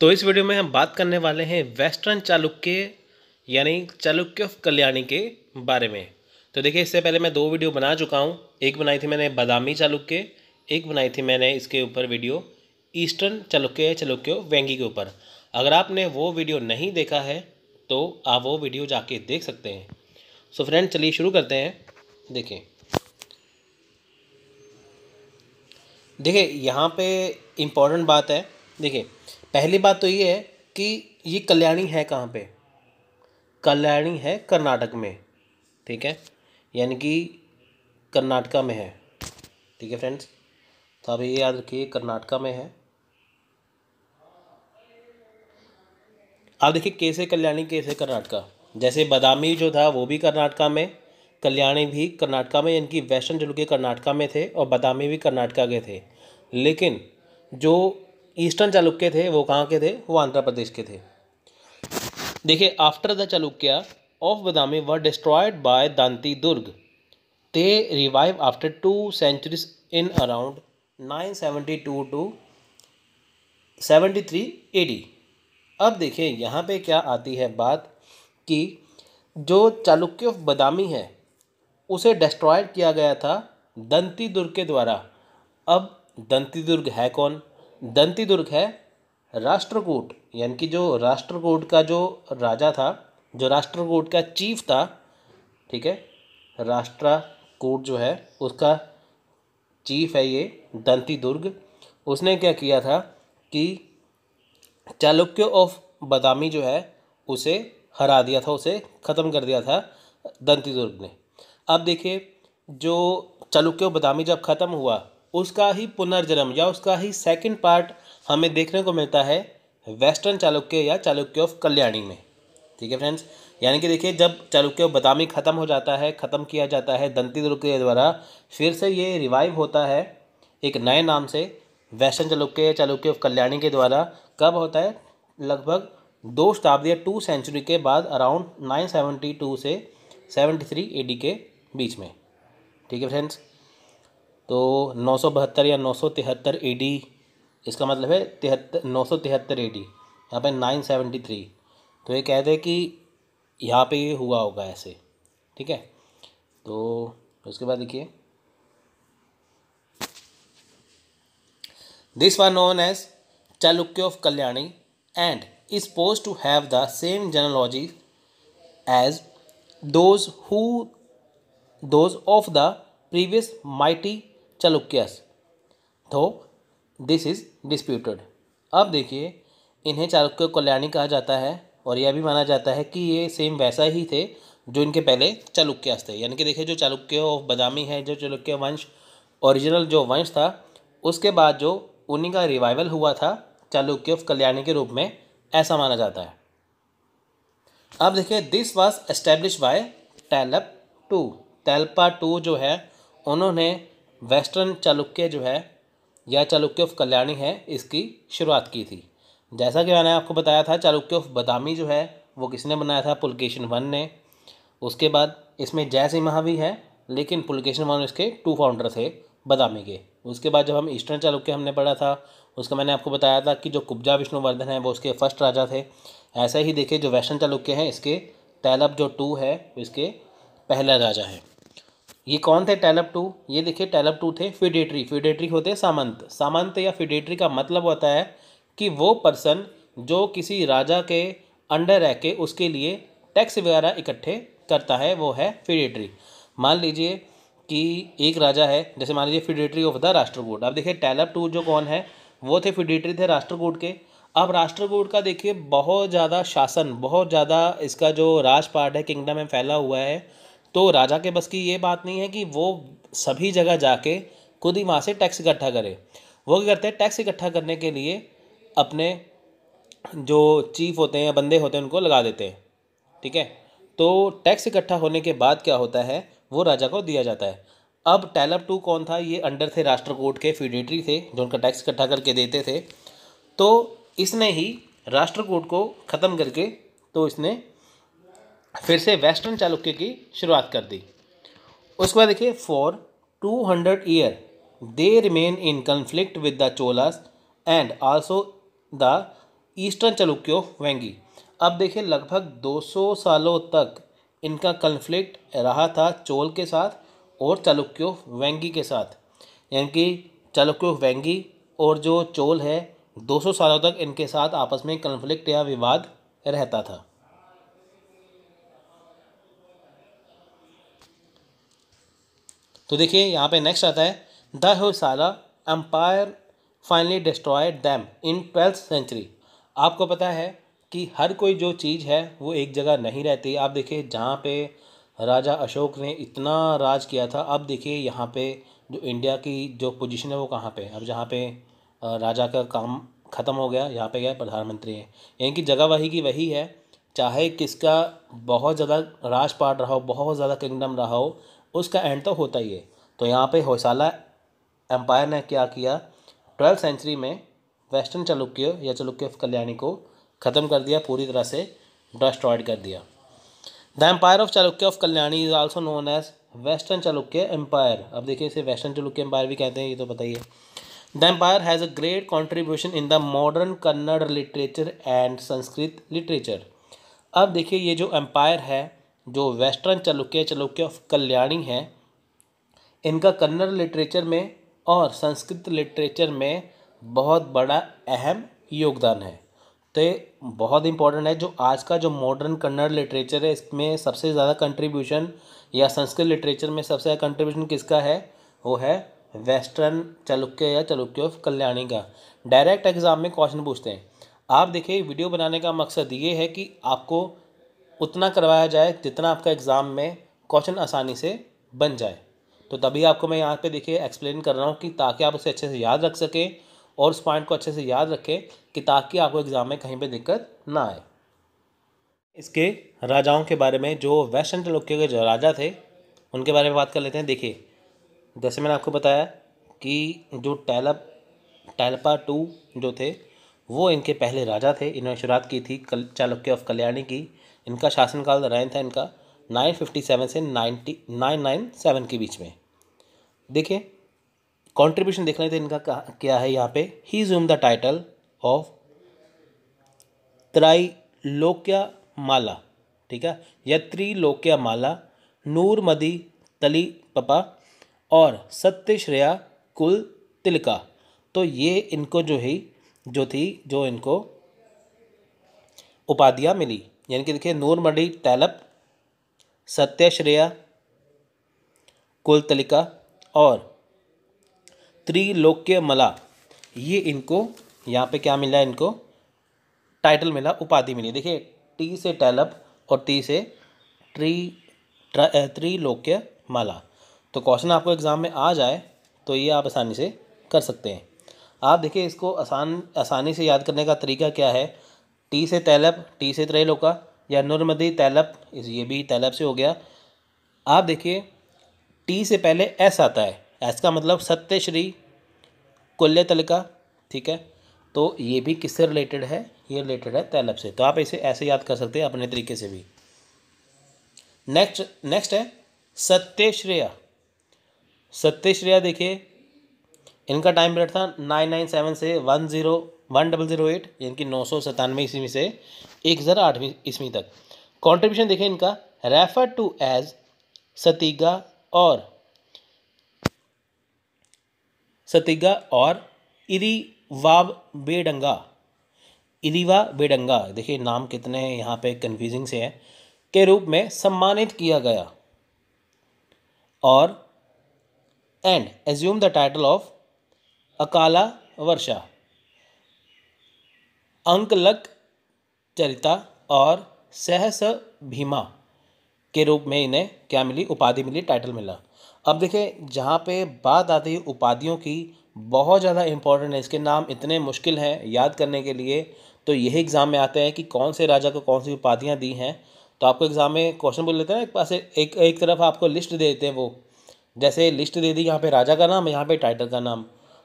तो इस वीडियो में हम बात करने वाले हैं वेस्टर्न चालुक्य यानी चालुक्य ऑफ कल्याणी के बारे में तो देखिए इससे पहले मैं दो वीडियो बना चुका हूँ एक बनाई थी मैंने बादामी चालुक्य एक बनाई थी मैंने इसके ऊपर वीडियो ईस्टर्न चालुक्य या चालुक्य वेंगी के ऊपर अगर आपने वो वीडियो नहीं देखा है तो आप वो वीडियो जाके देख सकते हैं सो फ्रेंड चलिए शुरू करते हैं देखिए देखिए यहाँ पे इम्पॉर्टेंट बात है देखिए पहली बात तो ये है कि ये कल्याणी है कहाँ पे कल्याणी है कर्नाटक में ठीक है यानी कि कर्नाटका में है ठीक है फ्रेंड्स तो आप ये याद रखिए कर्नाटका में है आप देखिए कैसे कल्याणी कैसे कर्नाटका जैसे बादामी जो था वो भी कर्नाटका में कल्याणी भी कर्नाटका में इनकी वेस्टर्न जो के कर्नाटका में थे और बादामी भी कर्नाटका के थे लेकिन जो ईस्टर्न चालुक्य थे वो कहाँ के थे वो आंध्र प्रदेश के थे देखिए after the Chalukya of Badami were destroyed by Dantidurga they revive after two centuries in around nine seventy two to seventy three AD अब देखिए यहाँ पे क्या आती है बात कि जो चालुक्य ऑफ बदामी है उसे डिस्ट्रॉयड किया गया था दंती दुर्ग के द्वारा अब दंती दुर्ग है कौन दंती दुर्ग है राष्ट्रकूट यानी कि जो राष्ट्रकूट का जो राजा था जो राष्ट्रकूट का चीफ था ठीक है राष्ट्रकूट जो है उसका चीफ है ये दंती दुर्ग उसने क्या किया था कि चालुक्य ऑफ बदामी जो है उसे हरा दिया था उसे ख़त्म कर दिया था दंती दुर्ग ने अब देखिए जो चालुक्य ऑफ बदामी जब ख़त्म हुआ उसका ही पुनर्जन्म या उसका ही सेकंड पार्ट हमें देखने को मिलता है वेस्टर्न चालुक्य या चालुक्य ऑफ कल्याणी में ठीक है फ्रेंड्स यानी कि देखिए जब चालुक्य ऑफ बदामी ख़त्म हो जाता है ख़त्म किया जाता है दंती दुर्ग के द्वारा फिर से ये रिवाइव होता है एक नए नाम से वेस्टर्न चालुक्य या चालुक्य ऑफ कल्याणी के द्वारा कब होता है लगभग दो शताब्दी या टू सेंचुरी के बाद अराउंड नाइन टू से सेवेंटी थ्री के बीच में ठीक है फ्रेंड्स तो नौ सौ बहत्तर या नौ सौ तिहत्तर ए डी इसका मतलब है तिहत्तर नौ सौ तिहत्तर ए डी यहाँ पर नाइन सेवेंटी थ्री तो ये कहते हैं कि यहाँ पे ये हुआ होगा ऐसे ठीक है तो उसके बाद देखिए this was known as Chalukya of Kalyani and is supposed to have the same genealogy as those who those of the previous mighty Chalukyas तो दिस इज़ डिस्प्यूटेड अब देखिए इन्हें चालुक्य कल्याणी कहा जाता है और यह भी माना जाता है कि ये सेम वैसा ही थे जो इनके पहले चालुक्यस थे यानी कि देखिए जो चालुक्य ऑफ बदामी है जो चालुक्य वंश ओरिजिनल जो वंश था उसके बाद जो उन्हीं का रिवाइवल हुआ था चालुक्य ऑफ कल्याणी के रूप में ऐसा माना जाता है अब देखिए this was establish by Tailapa two Tailapa two जो है उन्होंने वेस्टर्न चालुक्य जो है या चालुक्य ऑफ कल्याणी है इसकी शुरुआत की थी जैसा कि मैंने आपको बताया था चालुक्य ऑफ बदामी जो है वो किसने बनाया था पुलकेशन वन ने उसके बाद इसमें जय सिम्हा भी है लेकिन पुलकेशन वन इसके टू फाउंडर थे बदामी के उसके बाद जब हम ईस्टर्न चालुक्य हमने पढ़ा था उसका मैंने आपको बताया था कि जो कुब्जा विष्णुवर्धन है वो उसके फर्स्ट राजा थे ऐसा ही देखिए जो वेस्टर्न चालुक्य हैं इसके तैलब जो टू है इसके पहला राजा है ये कौन थे टेलप टू ये देखिए टेलप टू थे फिडेटरी फिडेटरी होते सामंत सामंत या फिडेटरी का मतलब होता है कि वो पर्सन जो किसी राजा के अंडर रह के उसके लिए टैक्स वगैरह इकट्ठे करता है वो है फिडेटरी मान लीजिए कि एक राजा है जैसे मान लीजिए फिडेटरी ऑफ द राष्ट्रकूट अब देखिए टेलप टू जो कौन है वो थे फिडेटरी थे राष्ट्रकूट के अब राष्ट्रकूट का देखिए बहुत ज़्यादा शासन बहुत ज़्यादा इसका जो राजपाट है किंगडम में फैला हुआ है तो राजा के बस की ये बात नहीं है कि वो सभी जगह जाके खुद ही वहाँ से टैक्स इकट्ठा करे वो क्या करते हैं टैक्स इकट्ठा करने के लिए अपने जो चीफ होते हैं या बंदे होते हैं उनको लगा देते हैं ठीक है तो टैक्स इकट्ठा होने के बाद क्या होता है वो राजा को दिया जाता है अब टैलप टू कौन था ये अंडर थे राष्ट्रकूट के फ्यूडिटरी थे जो उनका टैक्स इकट्ठा करके देते थे तो इसने ही राष्ट्रकूट को ख़त्म करके तो इसने फिर से वेस्टर्न चालुक्य की शुरुआत कर दी उसके बाद देखिए for two hundred year they remain in conflict with the Cholas and also the eastern Chalukyas Vengi अब देखिए लगभग 200 सालों तक इनका कन्फ्लिक्ट रहा था चोल के साथ और चालुक्यो वेंगी के साथ यानी कि चालुक्यो वेंगी और जो चोल है 200 सालों तक इनके साथ आपस में कन्फ्लिक्ट या विवाद रहता था तो देखिए यहाँ पे नेक्स्ट आता है the Hoysala empire finally destroyed them in twelfth century आपको पता है कि हर कोई जो चीज़ है वो एक जगह नहीं रहती आप देखिए जहाँ पे राजा अशोक ने इतना राज किया था अब देखिए यहाँ पे जो इंडिया की जो पोजीशन है वो कहाँ पे अब जहाँ पे राजा का काम ख़त्म हो गया यहाँ पे गया प्रधानमंत्री है यानी कि जगह वही की वही है चाहे किसका बहुत ज़्यादा राजपाट रहा हो बहुत ज़्यादा किंगडम रहा हो उसका एंड तो होता ही है तो यहाँ पे होशाला एम्पायर ने क्या किया ट्वेल्थ सेंचुरी में वेस्टर्न चालुक्य या चालुक्य कल्याणी को ख़त्म कर दिया पूरी तरह से डिस्ट्रॉयड कर दिया the empire of Chalukya of Kalyani is also known as western Chalukya empire अब देखिए इसे वेस्टर्न चालुक्य एम्पायर भी कहते हैं ये तो बताइए the empire has a great contribution in the modern Kannada literature and Sanskrit literature अब देखिए ये जो एम्पायर है जो वेस्टर्न चालुक्य चालुक्य ऑफ कल्याणी है इनका कन्नड़ लिटरेचर में और संस्कृत लिटरेचर में बहुत बड़ा अहम योगदान है तो बहुत इंपॉर्टेंट है जो आज का जो मॉडर्न कन्नड़ लिटरेचर है इसमें सबसे ज़्यादा कंट्रीब्यूशन या संस्कृत लिटरेचर में सबसे ज़्यादा कंट्रीब्यूशन किसका है वो है वेस्टर्न चालुक्य या चालुक्य ऑफ कल्याणी का डायरेक्ट एग्ज़ाम में क्वेश्चन पूछते हैं आप देखिए वीडियो बनाने का मकसद ये है कि आपको उतना करवाया जाए जितना आपका एग्ज़ाम में क्वेश्चन आसानी से बन जाए तो तभी आपको मैं यहाँ पे देखिए एक्सप्लेन कर रहा हूँ कि ताकि आप उसे अच्छे से याद रख सकें और उस पॉइंट को अच्छे से याद रखें कि ताकि आपको एग्ज़ाम में कहीं पे दिक्कत ना आए इसके राजाओं के बारे में जो वेस्टर्न लोक्य के जो राजा थे उनके बारे में बात कर लेते हैं देखिए जैसे मैंने आपको बताया कि जो टैलप टैलपा टू जो थे वो इनके पहले राजा थे इन्होंने शुरुआत की थी कल चालुक्य ऑफ कल्याणी की इनका शासनकाल रैन था इनका नाइन फिफ्टी सेवन से नाइन नाइन सेवन के बीच में देखिए कंट्रीब्यूशन देख लेते इनका क्या है यहाँ पे he assume the title of Trailokyamalla ठीक है या त्रिलोक्या माला नूर मदी तली पपा और सत्य श्रेया कुल तिलका तो ये इनको जो है जो थी जो इनको उपाधियाँ मिली यानी कि देखिए नूरमढ़ी टैलप सत्यश्रेया कुलतलिका और त्रिलोक्य मला ये इनको यहाँ पे क्या मिला इनको टाइटल मिला उपाधि मिली देखिए टी से टैलप और टी से ट्री त्रिलोक्य माला तो क्वेश्चन आपको एग्ज़ाम में आ जाए तो ये आप आसानी से कर सकते हैं आप देखिए इसको आसान आसानी से याद करने का तरीका क्या है टी से तैलप टी से त्रैल होगा या नुरमदी तैलप ये भी तैलब से हो गया आप देखिए टी से पहले एस आता है एस का मतलब सत्य श्री कुल्य तलिका ठीक है तो ये भी किससे रिलेटेड है ये रिलेटेड है तैलब से तो आप इसे ऐसे याद कर सकते हैं अपने तरीके से भी नेक्स्ट नेक्स्ट है सत्यश्रेया सत्यश्रेया देखिए इनका टाइम पीरियड था नाइन नाइन सेवन से one zero one double zero eight यानी कि नौ सौ सतानवे ईस्वी से एक हज़ार आठवीं ईस्वी तक कॉन्ट्रीब्यूशन देखें इनका रेफर टू एज सतीगा और सतीगा और इरीवाब बेडंगा इरीवा बेडंगा देखिए नाम कितने हैं यहाँ पे कन्फ्यूजिंग से हैं के रूप में सम्मानित किया गया और and assume the title of Akalavarsha Akalankacharita और सहस भीमा के रूप में इन्हें क्या मिली उपाधि मिली टाइटल मिला अब देखिए जहाँ पे बात आती है उपाधियों की बहुत ज़्यादा इंपॉर्टेंट है इसके नाम इतने मुश्किल हैं याद करने के लिए तो यही एग्ज़ाम में आते हैं कि कौन से राजा को कौन सी उपाधियाँ दी हैं तो आपको एग्ज़ाम में क्वेश्चन बोल लेते हैं एक पास एक एक तरफ आपको लिस्ट दे देते हैं वो जैसे लिस्ट दे दी यहाँ पे राजा का नाम यहाँ पे टाइटल का नाम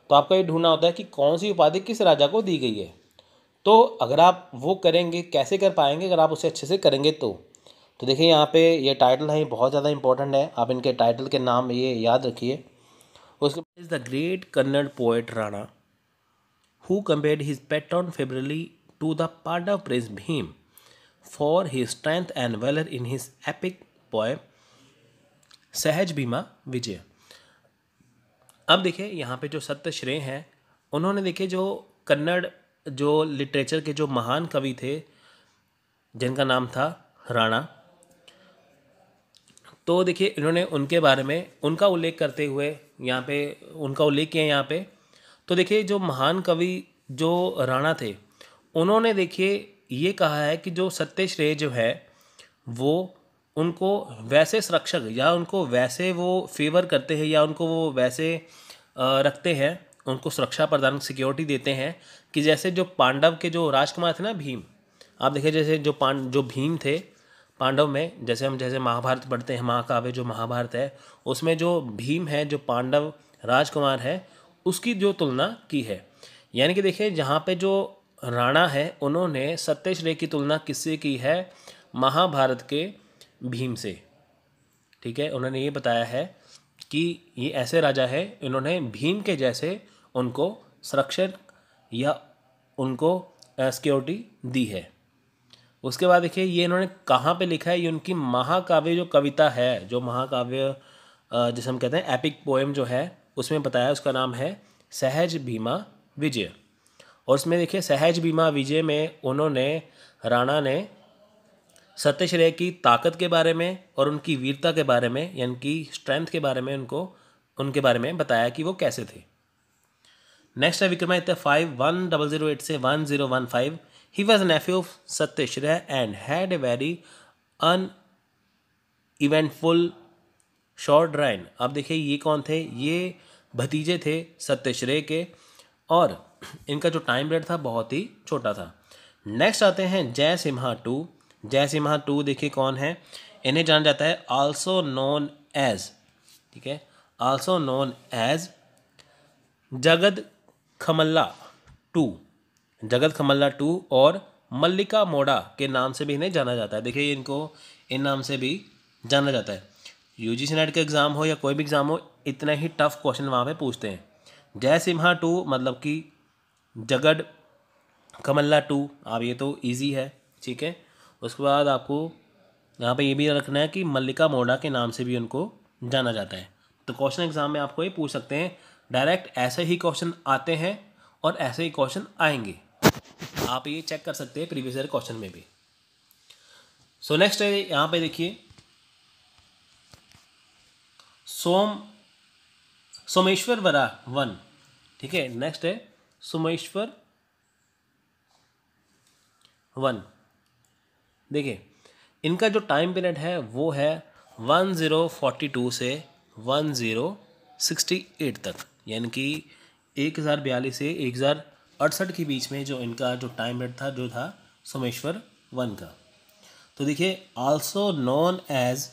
तो आपको ये ढूंढना होता है कि कौन सी उपाधि किस राजा को दी गई है तो अगर आप वो करेंगे कैसे कर पाएंगे अगर आप उसे अच्छे से करेंगे तो तो देखिए यहाँ पे ये टाइटल है बहुत ज़्यादा इंपॉर्टेंट है आप इनके टाइटल के नाम ये याद रखिए उसके बाद is the great Kannada poet Ranna who compare his own favourably to the Pandava prince Bhima for his strength and valour in his epic poem Sahasabhima विजय अब देखिए यहाँ पे जो सत्य श्रेय हैं उन्होंने देखिए जो कन्नड़ जो लिटरेचर के जो महान कवि थे जिनका नाम था राणा तो देखिए इन्होंने उनके बारे में उनका उल्लेख करते हुए यहाँ पे उनका उल्लेख किया यहाँ पे तो देखिए जो महान कवि जो राणा थे उन्होंने देखिए ये कहा है कि जो सत्य श्रेय जो है वो उनको वैसे संरक्षक या उनको वैसे वो फेवर करते हैं या उनको वो वैसे रखते हैं उनको सुरक्षा प्रदान सिक्योरिटी देते हैं कि जैसे जो पांडव के जो राजकुमार थे ना भीम आप देखिए जैसे जो पांड जो भीम थे पांडव में जैसे हम जैसे महाभारत पढ़ते हैं महाकाव्य जो महाभारत है उसमें जो भीम है जो पांडव राजकुमार है उसकी जो तुलना की है यानी कि देखिए जहाँ पे जो राणा है उन्होंने सत्यश्रेय की तुलना किससे की है महाभारत के भीम से ठीक है उन्होंने ये बताया है कि ये ऐसे राजा है इन्होंने भीम के जैसे उनको सुरक्षित या उनको सिक्योरिटी दी है उसके बाद देखिए ये इन्होंने कहाँ पे लिखा है ये उनकी महाकाव्य जो कविता है जो महाकाव्य जिसे हम कहते हैं एपिक पोएम जो है उसमें बताया उसका नाम है सहज भीमा विजय और उसमें देखिए सहज भीमा विजय में उन्होंने राणा ने सत्यश्रेय की ताकत के बारे में और उनकी वीरता के बारे में यानी कि स्ट्रेंथ के बारे में उनको उनके बारे में बताया कि वो कैसे थे नेक्स्ट है five one double zero eight से one one zero he was was a of of and had a very uneventful short ड्राइन अब देखिए ये कौन थे ये भतीजे थे सत्यश्रेय के और इनका जो टाइम पीरियड था बहुत ही छोटा था नेक्स्ट आते हैं जय सिम्हा टू जय सिम्हा टू देखिए कौन है इन्हें जाना जाता है आल्सो नोन एज ठीक है also known as Jagadekamalla two Jagadekamalla to और मल्लिका मोड़ा के नाम से भी इन्हें जाना जाता है देखिए इनको इन नाम से भी जाना जाता है यू जी नेट का एग्ज़ाम हो या कोई भी एग्ज़ाम हो इतने ही टफ क्वेश्चन वहाँ पे पूछते हैं जय सिम्हा टू मतलब कि जगड कमल्ला टू आप ये तो इजी है ठीक है उसके बाद आपको यहाँ पे ये भी रखना है कि मल्लिका मोड़ा के नाम से भी उनको जाना जाता है तो क्वेश्चन एग्ज़ाम में आपको ये पूछ सकते हैं डायरेक्ट ऐसे ही क्वेश्चन आते हैं और ऐसे ही क्वेश्चन आएंगे आप ये चेक कर सकते हैं प्रीवियस ईयर क्वेश्चन में भी सो नेक्स्ट है यहाँ पे देखिए सोम सोमेश्वर वरा वन ठीक है नेक्स्ट है सोमेश्वर वन देखिए इनका जो टाइम पीरियड है वो है वन ज़ीरो फोर्टी टू से वन ज़ीरो सिक्सटी एट तक यानी कि एक हज़ार बयालीस से एक हज़ार अड़सठ के बीच में जो इनका जो टाइम रेट था जो था सोमेश्वर वन का तो देखिए also known as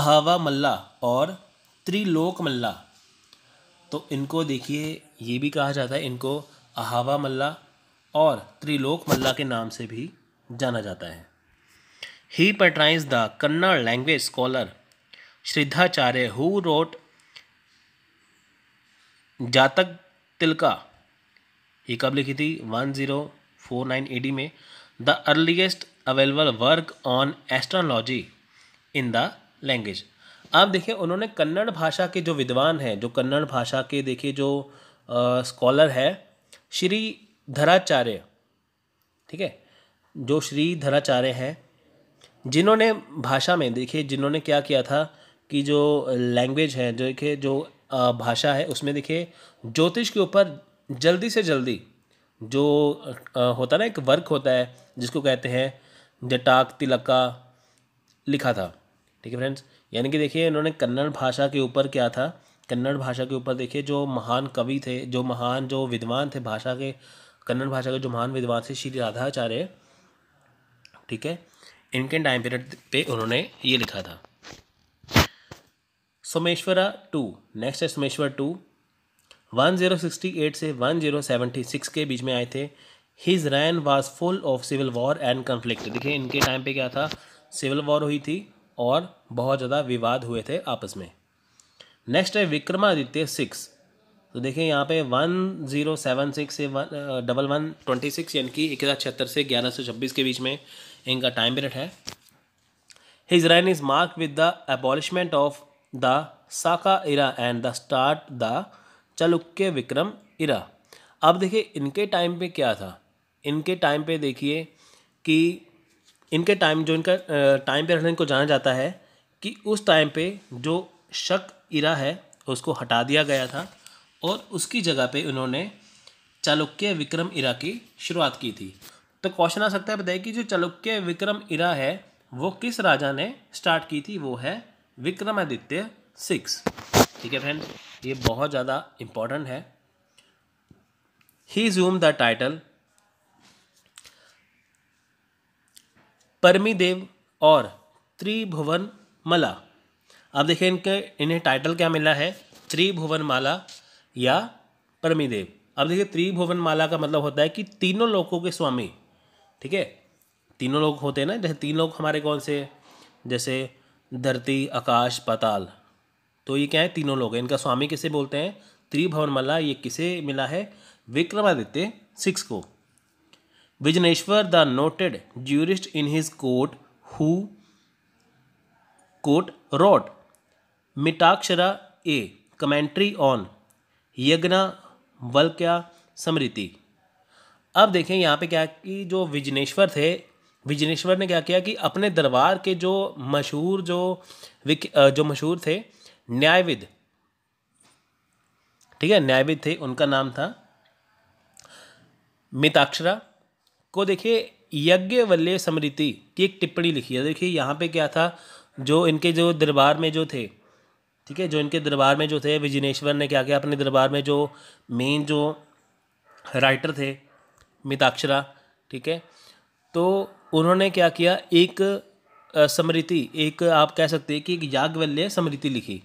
Ahavamalla और त्रिलोक मल्ला तो इनको देखिए ये भी कहा जाता है इनको अहावा मल्ला और त्रिलोक मल्ला के नाम से भी जाना जाता है ही पेट्राइज the Kannada language scholar Sridhacharya, who wrote Jataka Tilaka ये कब लिखी थी 1049 एडी में the earliest available work on astrology in the language आप देखिए उन्होंने कन्नड़ भाषा के जो विद्वान हैं जो कन्नड़ भाषा के देखिए जो स्कॉलर है श्री धराचार्य ठीक है जो श्री धराचार्य हैं जिन्होंने भाषा में देखिए जिन्होंने क्या किया था की जो लैंग्वेज है जो देखिए जो भाषा है उसमें देखिए ज्योतिष के ऊपर जल्दी से जल्दी जो होता ना एक वर्क होता है जिसको कहते हैं जटाक तिलका लिखा था ठीक है फ्रेंड्स यानी कि देखिए इन्होंने कन्नड़ भाषा के ऊपर क्या था कन्नड़ भाषा के ऊपर देखिए जो महान कवि थे जो महान जो विद्वान थे भाषा के कन्नड़ भाषा के जो महान विद्वान थे श्री राधाचार्य ठीक है इनके टाइम पीरियड पे उन्होंने ये लिखा था सोमेश्वरा टू नेक्स्ट है Someshvara two one zero sixty eight से वन जीरो सेवेंटी सिक्स के बीच में आए थे his reign was full of civil war and conflict देखिए इनके टाइम पे क्या था सिविल वॉर हुई थी और बहुत ज़्यादा विवाद हुए थे आपस में नेक्स्ट है विक्रमादित्य सिक्स तो देखिए यहाँ पे वन जीरो सेवन सिक्स से one double one twenty six यानी कि एक हज़ार छिहत्तर से ग्यारह सौ छब्बीस के बीच में इनका टाइम पीरियड है his reign is mark with the abolishment of the Saka era and the start the Chalukya Vikrama era अब देखिए इनके टाइम पे क्या था इनके टाइम पे देखिए कि इनके टाइम जो इनका टाइम पे रहने इनको जाना जाता है कि उस टाइम पे जो शक इरा है उसको हटा दिया गया था और उसकी जगह पे उन्होंने चालुक्य विक्रम इरा की शुरुआत की थी तो क्वेश्चन आ सकता है बताइए कि जो चालुक्य विक्रम इरा है वो किस राजा ने स्टार्ट की थी वो है विक्रमादित्य सिक्स ठीक है फ्रेंड ये बहुत ज़्यादा इंपॉर्टेंट है he assume the title Permadideva और त्रिभुवन मला अब देखें इनके इन्हें टाइटल क्या मिला है त्रिभुवन माला या परमीदेव अब देखिए त्रिभुवन माला का मतलब होता है कि तीनों लोगों के स्वामी ठीक है तीनों लोग होते हैं ना जैसे तीन लोग हमारे कौन से जैसे धरती आकाश पाताल तो ये क्या है तीनों लोग हैं इनका स्वामी किसे बोलते हैं त्रिभवन मल्ला ये किसे मिला है विक्रमादित्य सिक्स को Vijnaneshwara the noted jurist in his court who court wrote Mitakshara a commentary on Yajnavalkya समृति अब देखें यहाँ पे क्या कि जो विजनेश्वर थे विजनेश्वर ने क्या किया कि अपने दरबार के जो मशहूर जो जो मशहूर थे न्यायविद ठीक है न्यायविद थे उनका नाम था मिताक्षरा को देखिए वल्य स्मृति की एक टिप्पणी लिखी है देखिए यहाँ पे क्या था जो इनके जो दरबार में जो थे ठीक है जो इनके दरबार में जो थे विजनेश्वर ने क्या किया अपने दरबार में जो मेन जो राइटर थे मिताक्षरा ठीक है तो उन्होंने क्या किया एक स्मृति एक आप कह सकते हैं कि एक यागवल्य स्मृति लिखी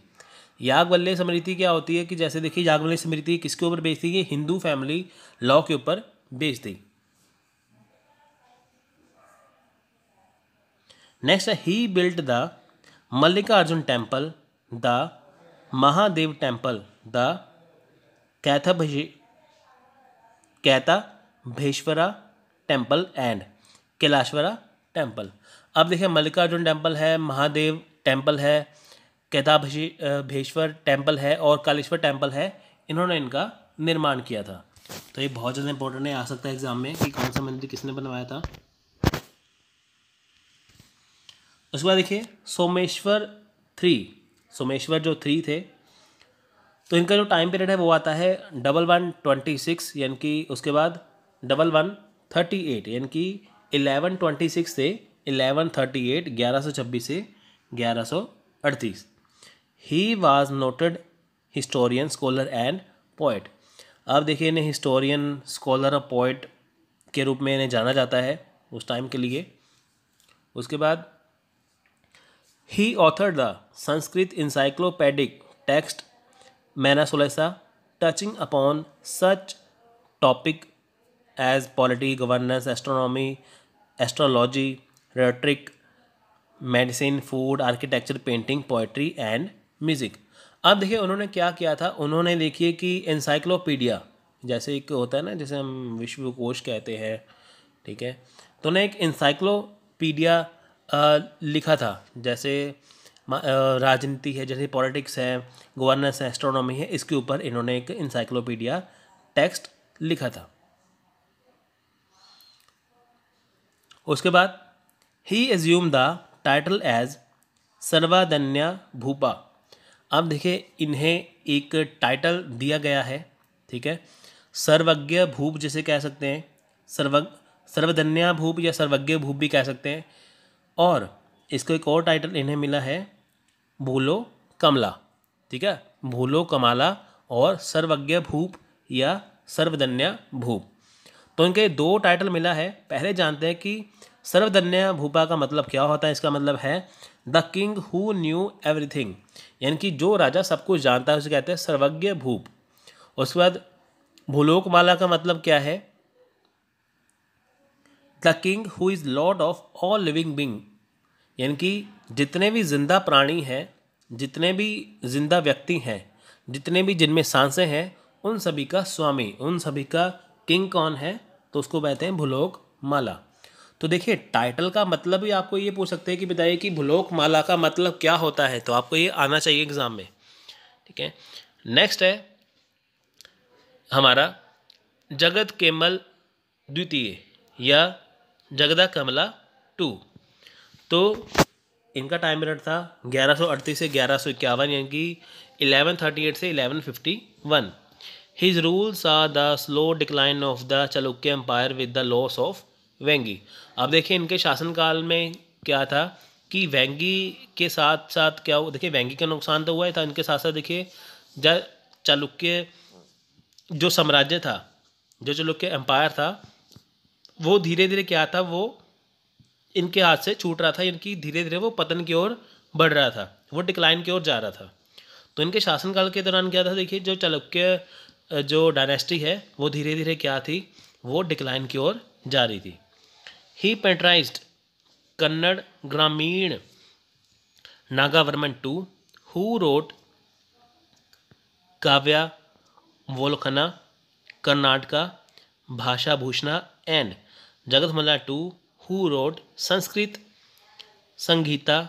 यागवल्य स्मृति क्या होती है कि जैसे देखिए यागवल्य स्मृति किसके ऊपर बेचती है हिंदू फैमिली लॉ के ऊपर बेच दी next he built the Mallikarjuna temple the Mahadeva temple the Kaitha Kaitabheshvara temple and Kailasheshvara temple अब देखिए मल्लिकार्जुन टेम्पल है महादेव टेम्पल है कैदाभेश्वर भेश्वर टेम्पल है और कालेश्वर टेम्पल है इन्होंने इनका निर्माण किया था तो ये बहुत ज़्यादा इंपॉर्टेंट है आ सकता है एग्जाम में कि कौन सा मंदिर किसने बनवाया था उसके बाद देखिए सोमेश्वर थ्री सोमेश्वर जो थ्री थे तो इनका जो टाइम पीरियड है वो आता है डबल वन ट्वेंटी सिक्स यानी कि उसके बाद डबल वन थर्टी एट यानी कि इलेवन ट्वेंटी सिक्स से इलेवन थर्टी एट ग्यारह सौ छब्बीस से ग्यारह सौ अड़तीस he was noted historian scholar and poet अब देखिए इन्हें हिस्टोरियन स्कॉलर और पोइट के रूप में इन्हें जाना जाता है उस टाइम के लिए उसके बाद he author the Sanskrit encyclopaedic text मैना touching upon such topic as polity governance astronomy astrology rhetoric medicine food architecture painting poetry and music अब देखिए उन्होंने क्या किया था उन्होंने देखिए कि इंसाइक्लोपीडिया जैसे एक होता है ना जैसे हम विश्वकोश कहते हैं ठीक है तो उन्हें एक इंसाइक्लोपीडिया लिखा था जैसे राजनीति है जैसे पॉलिटिक्स है गवर्नेंस है एस्ट्रोनॉमी है इसके ऊपर इन्होंने एक इंसाइक्लोपीडिया टेक्स्ट लिखा था उसके बाद he assume the title as Sarvajnabhupa अब देखिए इन्हें एक टाइटल दिया गया है ठीक है सर्वज्ञ भूप जिसे कह सकते हैं सर्व सर्वधन्या भूप या सर्वज्ञ भूप भी कह सकते हैं और इसको एक और टाइटल इन्हें मिला है भूलो कमला ठीक है भूलो कमाला और सर्वज्ञ भूप या सर्वधन्या भूप तो इनके दो टाइटल मिला है पहले जानते हैं कि सर्वधन्य भूपा का मतलब क्या होता है इसका मतलब है the king who knew everything यानी कि जो राजा सब कुछ जानता है उसे कहते हैं सर्वज्ञ भूप उसके बाद भूलोकमाला का मतलब क्या है the king who is lord of all living being यानी कि जितने भी जिंदा प्राणी हैं जितने भी जिंदा व्यक्ति हैं जितने भी जिनमें सांसें हैं उन सभी का स्वामी उन सभी का किंग कौन है तो उसको कहते हैं भुलोक माला तो देखिए टाइटल का मतलब भी आपको ये पूछ सकते हैं कि बताइए कि भुलोक माला का मतलब क्या होता है तो आपको ये आना चाहिए एग्ज़ाम में ठीक है नेक्स्ट है हमारा जगत केमल द्वितीय या जगदा कमला टू तो इनका टाइम पीरियड था 1138 से ग्यारह सौ इक्यावन यानी कि 1138 से 1151 his rules are the slow decline of the Chalukya empire with the loss of Vengi अब देखिए इनके शासनकाल में क्या था कि वेंगी के साथ साथ क्या हुआ देखिए वेंगी का नुकसान तो हुआ ही था इनके साथ साथ देखिए ज चालुक्य जो साम्राज्य था जो चालुक्य एम्पायर था वो धीरे धीरे क्या था वो इनके हाथ से छूट रहा था इनकी धीरे धीरे वो पतन की ओर बढ़ रहा था वो डिक्लाइन की ओर जा रहा था तो इनके शासनकाल के दौरान क्या था देखिए जो चालुक्य जो डायनेस्टी है वो धीरे धीरे क्या थी वो डिक्लाइन की ओर जा रही थी ही patronised Kannada grammarian Nagavarman two who wrote Kavyavalokana Karnataka Bhashabhushana and Malla two who wrote Sanskrit Sangita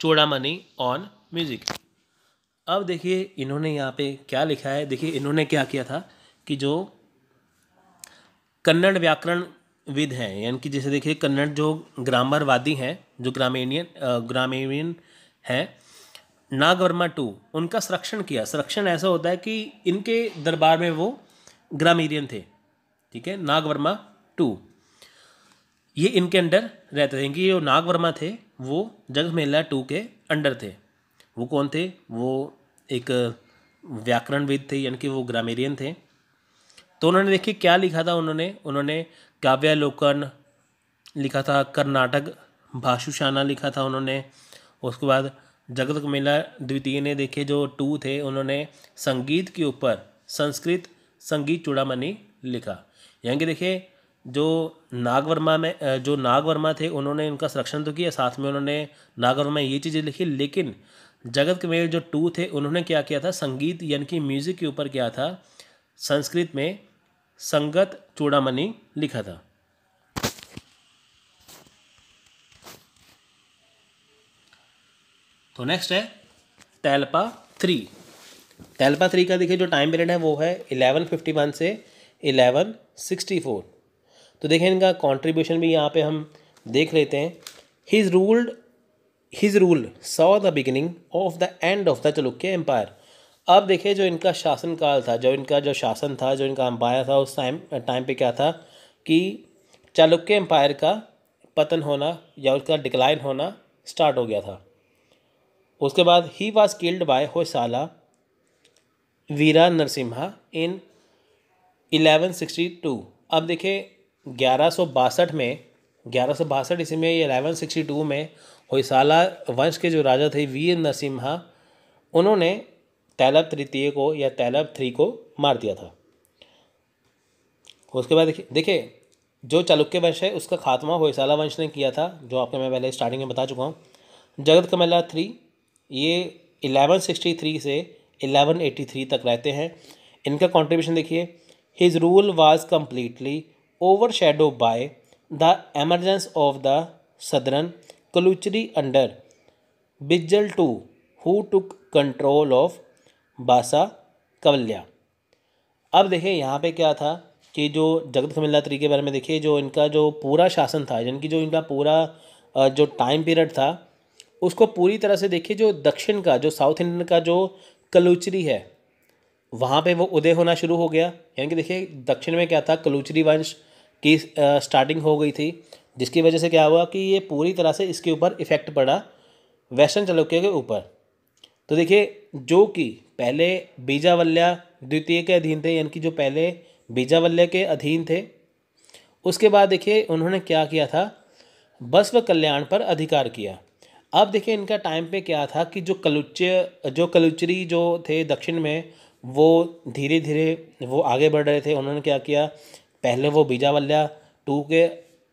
Chudamani on music अब देखिए इन्होंने यहाँ पे क्या लिखा है देखिए इन्होंने क्या किया था कि जो कन्नड़ व्याकरण विद हैं यानी कि जैसे देखिए कन्नड़ जो ग्रामरवादी हैं जो ग्रामीणियन ग्रामीण हैं नागवर्मा टू उनका संरक्षण किया संरक्षण ऐसा होता है कि इनके दरबार में वो ग्रामीरियन थे ठीक है नागवर्मा टू ये इनके अंडर रहते थे इनकी जो नागवर्मा थे वो जगमेला टू के अंडर थे वो कौन थे वो एक व्याकरणविद थे यानी कि वो ग्रामेरियन थे तो उन्होंने देखिए क्या लिखा था उन्होंने उन्होंने काव्यालोकन लिखा था कर्नाटक भाषुशाना लिखा था उन्होंने उसके बाद जगत मेला द्वितीय ने देखे जो टू थे उन्होंने संगीत के ऊपर संस्कृत संगीत चूड़ामणि लिखा यानी कि देखिए जो नागवर्मा में जो नागवर्मा थे उन्होंने उनका संरक्षण तो किया साथ में उन्होंने नागवर्मा ये चीज़ें लिखी लेकिन जगत मेल जो टू थे उन्होंने क्या किया था संगीत यानी कि म्यूज़िक के ऊपर क्या था संस्कृत में संगत चूड़ामणि लिखा था तो नेक्स्ट है तेलपा थ्री तेलपा थ्री का देखिए जो टाइम पीरियड है वो है इलेवन फिफ्टी वन से इलेवन सिक्सटी फोर तो देखिए इनका कंट्रीब्यूशन भी यहाँ पे हम देख लेते हैं he is ruled his rule saw the beginning of the end of the Chalukya empire अब देखिए जो इनका शासनकाल था जो इनका जो शासन था जो इनका एम्पायर था उस टाइम टाइम पे क्या था कि चालुक्य एम्पायर का पतन होना या उसका डिक्लाइन होना स्टार्ट हो गया था उसके बाद he was killed by Hoysala Veera Narasimha in 1162 अब देखिए ग्यारह में ग्यारह सौ इसी में 1162 में होयसाला वंश के जो राजा थे वीर नरसिम्हा उन्होंने तैलब तृतीय को या तैलब थ्री को मार दिया था उसके बाद देखिए देखिए जो चालुक्य वंश है उसका खात्मा होयसाला वंश ने किया था जो आपको मैं पहले स्टार्टिंग में बता चुका हूँ जगत कमला थ्री ये सिक्सटी थ्री से एटी थ्री तक रहते हैं इनका कॉन्ट्रीब्यूशन देखिए his rule was completely overshadowed by the emergence of the southern Kalachuri under Bijjala two who took control of Basavakalyan अब देखिए यहाँ पे क्या था कि जो जगत कमिल्ला तरी के बारे में देखिए जो इनका जो पूरा शासन था यानी कि जो इनका पूरा जो टाइम पीरियड था उसको पूरी तरह से देखिए जो दक्षिण का जो साउथ इंडियन का जो कलूचरी है वहाँ पे वो उदय होना शुरू हो गया यानी कि देखिए दक्षिण में क्या था कलुचरी वंश की स्टार्टिंग हो गई थी जिसकी वजह से क्या हुआ कि ये पूरी तरह से इसके ऊपर इफ़ेक्ट पड़ा वेस्टर्न चालुक्य के ऊपर तो देखिए जो कि पहले बीजावल्या द्वितीय के अधीन थे यानी कि जो पहले बीजावल्या के अधीन थे उसके बाद देखिए उन्होंने क्या किया था बस्व कल्याण पर अधिकार किया अब देखिए इनका टाइम पे क्या था कि जो कलुच्य जो कलुचरी जो थे दक्षिण में वो धीरे धीरे वो आगे बढ़ रहे थे उन्होंने क्या किया पहले वो बीजावल्या टू के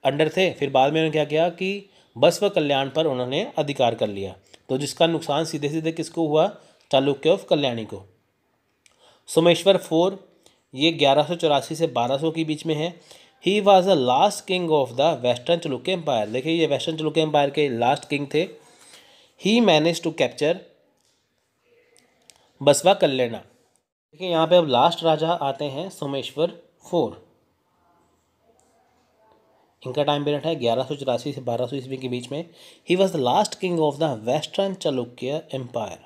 अंडर थे फिर बाद में उन्होंने क्या किया कि बस व कल्याण पर उन्होंने अधिकार कर लिया तो जिसका नुकसान सीधे सीधे किसको हुआ चालुक्य ऑफ कल्याणी को सोमेश्वर फोर ये ग्यारह से सौ के बीच में है he was the last king of the western Chalukya empire देखिए ये वेस्टर्न चलुक्य एम्पायर के लास्ट किंग थे ही मैनेज टू कैप्चर बसवा कल्याणा देखिए यहाँ पे अब लास्ट राजा आते हैं सोमेश्वर फोर इनका टाइम पीरियड है ग्यारह सौ चौरासी से बारह सौ ईस्वी के बीच में he was the last king of the western Chalukya empire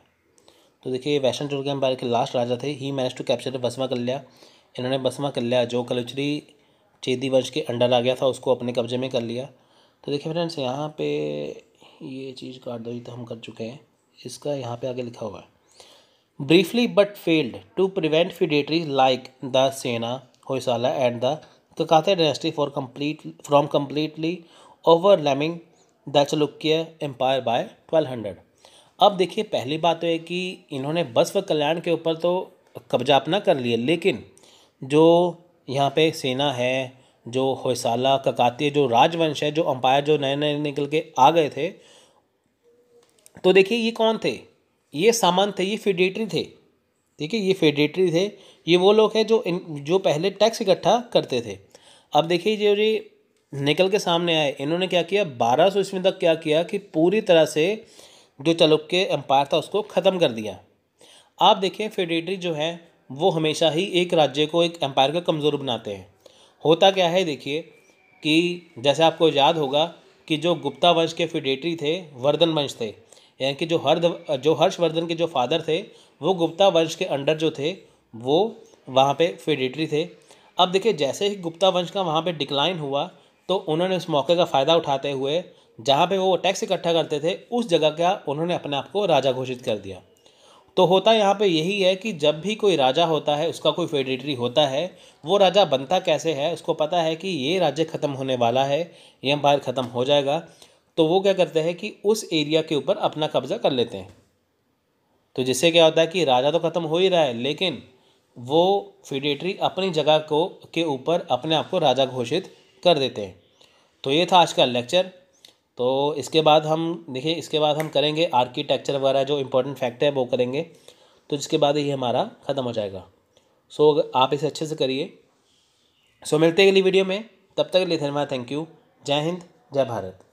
तो देखिए वेस्टर्न चालुक्य एम्पायर के लास्ट राजा थे ही मैनेज टू कैप्चर बसवा कल्या इन्होंने बसवा कल्या जो कलुचरी चेदी वंश के अंडर आ गया था उसको अपने कब्जे में कर लिया तो देखिए फ्रेंड्स यहाँ पे ये चीज़ काट दो तो हम कर चुके हैं इसका यहाँ पे आगे लिखा हुआ है briefly but failed to prevent feudatory like the Seuna Hoysala and the dynasty for complete from completely overwhelming the Chalukya empire by twelve hundred अब देखिए पहली बात तो है कि इन्होंने बस व कल्याण के ऊपर तो कब्जा अपना कर लिए लेकिन जो यहाँ पे सेना है जो होयसाला ककातीय जो राजवंश है जो अंपायर जो नए नए निकल के आ गए थे तो देखिए ये कौन थे ये सामंत थे ये फिडेटरी थे ठीक है ये फेडरेटरी थे ये वो लोग हैं जो इन जो पहले टैक्स इकट्ठा करते थे अब देखिए जो ये निकल के सामने आए इन्होंने क्या किया बारह सौ ईस्वी तक क्या किया कि पूरी तरह से जो चालुक्य एम्पायर था उसको ख़त्म कर दिया आप देखें फेडरेटरी जो है वो हमेशा ही एक राज्य को एक एम्पायर का कमज़ोर बनाते हैं होता क्या है देखिए कि जैसे आपको याद होगा कि जो गुप्ता वंश के फेडरेटरी थे वर्धन वंश थे यानी कि जो हर्ध जो हर्षवर्धन के जो फादर थे वो गुप्ता वंश के अंडर जो थे वो वहाँ पे फेडिटरी थे अब देखिए जैसे ही गुप्ता वंश का वहाँ पे डिक्लाइन हुआ तो उन्होंने उस मौके का फ़ायदा उठाते हुए जहाँ पे वो टैक्स इकट्ठा करते थे उस जगह का उन्होंने अपने आप को राजा घोषित कर दिया तो होता यहाँ पे यही है कि जब भी कोई राजा होता है उसका कोई फेडिटरी होता है वो राजा बनता कैसे है उसको पता है कि ये राज्य ख़त्म होने वाला है ये एम्पायर ख़त्म हो जाएगा तो वो क्या करते हैं कि उस एरिया के ऊपर अपना कब्ज़ा कर लेते हैं तो जिससे क्या होता है कि राजा तो ख़त्म हो ही रहा है लेकिन वो फिडेटरी अपनी जगह को के ऊपर अपने आप को राजा घोषित कर देते हैं तो ये था आज का लेक्चर तो इसके बाद हम देखिए इसके बाद हम करेंगे आर्किटेक्चर वगैरह जो इम्पोर्टेंट फैक्ट है वो करेंगे तो जिसके बाद ये हमारा ख़त्म हो जाएगा सो so, आप इसे अच्छे से करिए सो so, मिलते अगली वीडियो में तब तक के लिए धन्यवाद थैंक यू जय हिंद जय भारत